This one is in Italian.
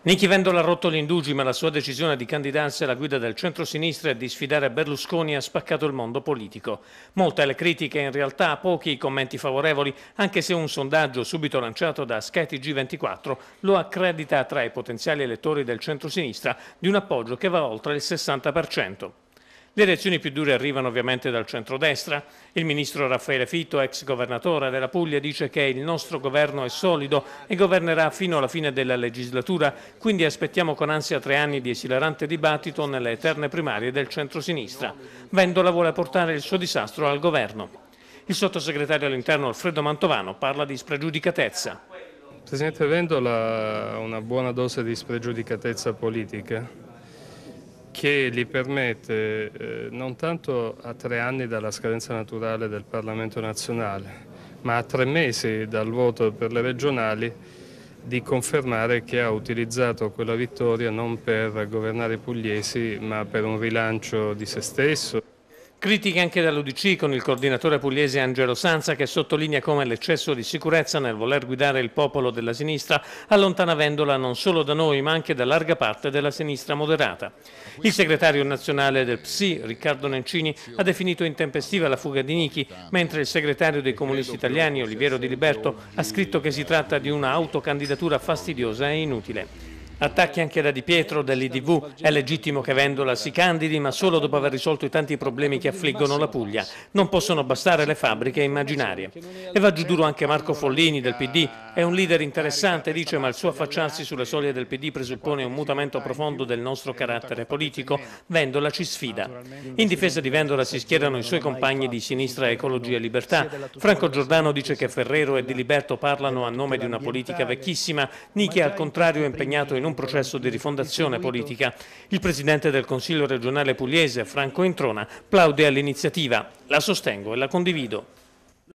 Nichi Vendola ha rotto gli indugi, ma la sua decisione di candidarsi alla guida del centro-sinistra e di sfidare Berlusconi ha spaccato il mondo politico. Molte le critiche, in realtà pochi i commenti favorevoli, anche se un sondaggio subito lanciato da skytg 24 lo accredita tra i potenziali elettori del centro-sinistra di un appoggio che va oltre il 60%. Le reazioni più dure arrivano ovviamente dal centrodestra. Il ministro Raffaele Fitto, ex governatore della Puglia, dice che il nostro governo è solido e governerà fino alla fine della legislatura, quindi aspettiamo con ansia tre anni di esilarante dibattito nelle eterne primarie del centrosinistra. Vendola vuole portare il suo disastro al governo. Il sottosegretario all'interno Alfredo Mantovano parla di spregiudicatezza. Presidente Vendola ha una buona dose di spregiudicatezza politica che gli permette eh, non tanto a tre anni dalla scadenza naturale del Parlamento nazionale, ma a tre mesi dal voto per le regionali di confermare che ha utilizzato quella vittoria non per governare i pugliesi ma per un rilancio di se stesso. Critiche anche dall'Udc con il coordinatore pugliese Angelo Sanza che sottolinea come l'eccesso di sicurezza nel voler guidare il popolo della sinistra allontana Vendola non solo da noi ma anche da larga parte della sinistra moderata. Il segretario nazionale del PSI, Riccardo Nencini, ha definito intempestiva la fuga di Nichi, mentre il segretario dei comunisti italiani, Oliviero Di Liberto, ha scritto che si tratta di una autocandidatura fastidiosa e inutile. Attacchi anche da Di Pietro, dell'IDV. È legittimo che Vendola si candidi, ma solo dopo aver risolto i tanti problemi che affliggono la Puglia. Non possono bastare le fabbriche immaginarie. E va giù duro anche Marco Follini del PD. È un leader interessante, dice, ma il suo affacciarsi sulle soglie del PD presuppone un mutamento profondo del nostro carattere politico. Vendola ci sfida. In difesa di Vendola si schierano i suoi compagni di sinistra Ecologia e Libertà. Franco Giordano dice che Ferrero e Di Liberto parlano a nome di una politica vecchissima. Nichi al contrario è impegnato in un processo di rifondazione politica. Il presidente del Consiglio regionale pugliese, Franco Introna, plaude all'iniziativa. La sostengo e la condivido.